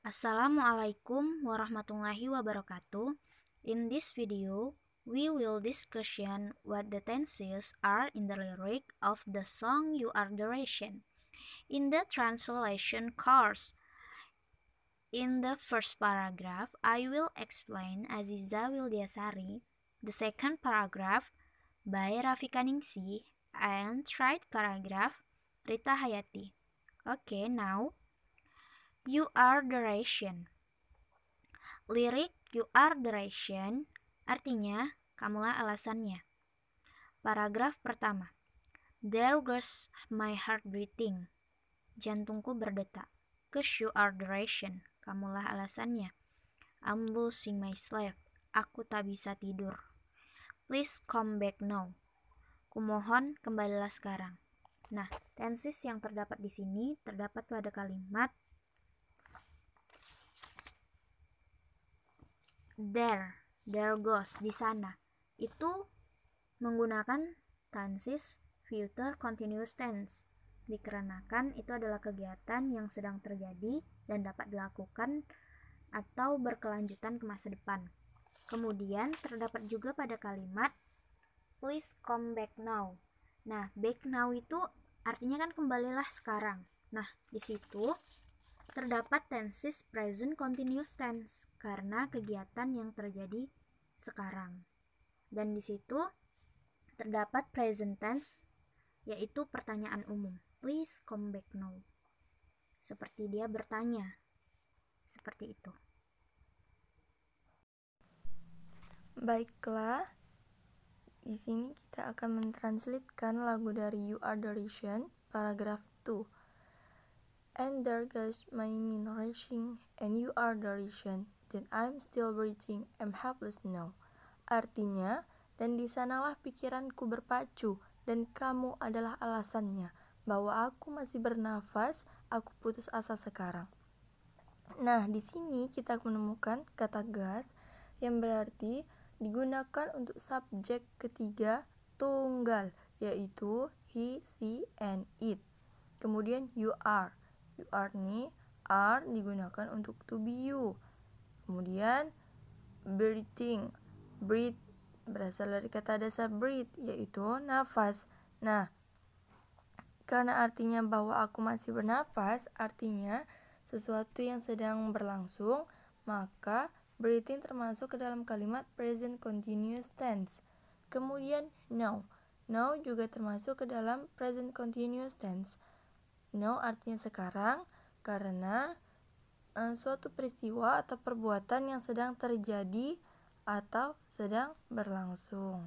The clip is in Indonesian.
Assalamualaikum warahmatullahi wabarakatuh. In this video, we will discussion what the tenses are in the lyric of the song You Are Duration. In the translation course, in the first paragraph, I will explain Aziza Wildiasari, the second paragraph by Rafika Ningsi, and third paragraph Rita Hayati. Okay, now You Are the Ration. Lirik You Are the Ration artinya kamulah alasannya. Paragraf pertama. There goes my heart beating. Jantungku berdetak. Cause you are the ration. Kamulah alasannya. I'm losing my sleep. Aku tak bisa tidur. Please come back now. Kumohon kembalilah sekarang. Nah, tenses yang terdapat di sini terdapat pada kalimat there, there goes, di sana. Itu menggunakan tenses future continuous tense. Dikarenakan itu adalah kegiatan yang sedang terjadi dan dapat dilakukan atau berkelanjutan ke masa depan. Kemudian terdapat juga pada kalimat please come back now. Nah, back now itu artinya kan kembalilah sekarang. Nah, di situ Terdapat tenses present continuous tense karena kegiatan yang terjadi sekarang. Dan di situ terdapat present tense yaitu pertanyaan umum. Please come back now. Seperti dia bertanya. Seperti itu. Baiklah, di sini kita akan mentranslitkan lagu dari You Are The Reason, paragraf 2 and there goes my mean racing, and you are the reason, that I'm still breathing, I'm helpless now. Artinya, dan di sanalah pikiranku berpacu, dan kamu adalah alasannya, bahwa aku masih bernafas, aku putus asa sekarang. Nah, di sini kita menemukan kata gas yang berarti digunakan untuk subjek ketiga tunggal, yaitu he, she, and it. Kemudian you are You are ni, are digunakan untuk to be you. Kemudian breathing. Breathe berasal dari kata dasar breathe yaitu nafas. Nah, karena artinya bahwa aku masih bernafas, artinya sesuatu yang sedang berlangsung, maka breathing termasuk ke dalam kalimat present continuous tense. Kemudian now. Now juga termasuk ke dalam present continuous tense. Now artinya sekarang karena uh, suatu peristiwa atau perbuatan yang sedang terjadi atau sedang berlangsung.